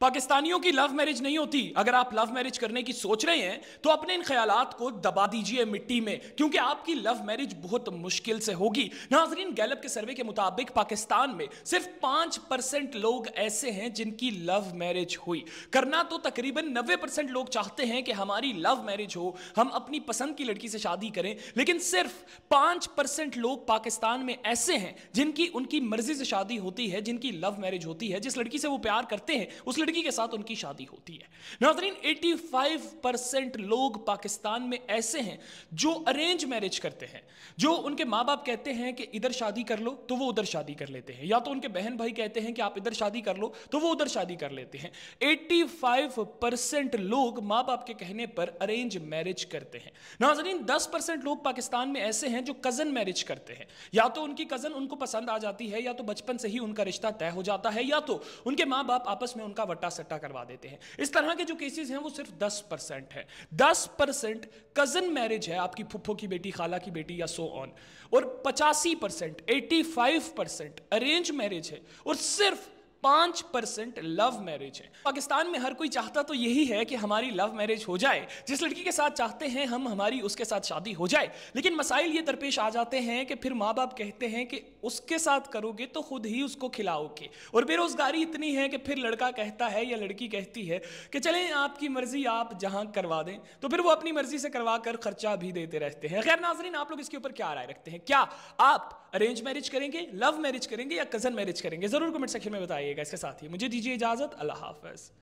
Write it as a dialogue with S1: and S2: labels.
S1: पाकिस्तानियों की love marriage नहीं होती अगर आप लव मैरिज करने की सोच रहे हैं तो अपने इन ख्यालात को दबा दीजिए मिट्टी में क्योंकि आपकी लव मैरिज बहुत मुश्किल से होगी नाजरीन गैलप के सर्वे के मुताबिक पाकिस्तान में सिर्फ पांच परसेंट लोग ऐसे हैं जिनकी लव मैरिज हुई करना तो तकरीबन नब्बे परसेंट लोग चाहते हैं कि हमारी लव मैरिज हो हम अपनी पसंद की लड़की से शादी करें लेकिन सिर्फ पांच परसेंट लोग पाकिस्तान में ऐसे हैं जिनकी उनकी मर्जी से शादी होती है जिनकी लव मैरिज होती है जिस लड़की से वो प्यार करते हैं उस लड़की लड़की के साथ उनकी शादी होती है नाजरीन 85 परसेंट लोग पाकिस्तान में ऐसे हैं जो अरेंज मैरिज करते हैं जो उनके माँ बाप कहते हैं कि इधर शादी कर लो तो वो उधर शादी कर लेते हैं या तो उनके बहन भाई कहते हैं कि आप इधर शादी कर लो तो वो उधर शादी कर लेते हैं एट्टी लोग माँ बाप के कहने पर अरेंज मैरिज करते हैं नाजरीन दस लोग पाकिस्तान में ऐसे हैं जो कज़न मैरिज करते हैं या तो उनकी कज़न उनको पसंद आ जाती है या तो बचपन से ही उनका रिश्ता तय हो जाता है या तो उनके माँ बाप आपस में उनका बट्टा सट्टा करवा देते हैं इस तरह के जो केसेस हैं वो सिर्फ दस परसेंट है दस परसेंट कजन मैरिज है आपकी फुफ्फो की बेटी खाला की बेटी या सो ऑन और पचासी percent eighty five percent arrange marriage है और सिर्फ पांच परसेंट लव मैरिज है पाकिस्तान में हर कोई चाहता तो यही है कि हमारी लव मैरिज हो जाए जिस लड़की के साथ चाहते हैं हम हमारी उसके साथ शादी हो जाए लेकिन मसाइल ये दरपेश आ जाते हैं कि फिर माँ बाप कहते हैं कि उसके साथ करोगे तो खुद ही उसको खिलाओगे और बेरोजगारी इतनी है कि फिर लड़का कहता है या लड़की कहती है कि चले आपकी मर्जी आप जहां करवा दें तो फिर वो अपनी मर्जी से करवा कर खर्चा भी देते रहते हैं खैर नाजरीन आप लोग इसके ऊपर क्या राय रखते हैं क्या आप अरेंज मैरिज करेंगे लव मैरिज करेंगे या कजन मैरिज करेंगे जरूर कमेंट सेक्शन में बताइए रहिएगा इसके साथ ही मुझे दीजिए इजाज़त अल्लाह हाफ़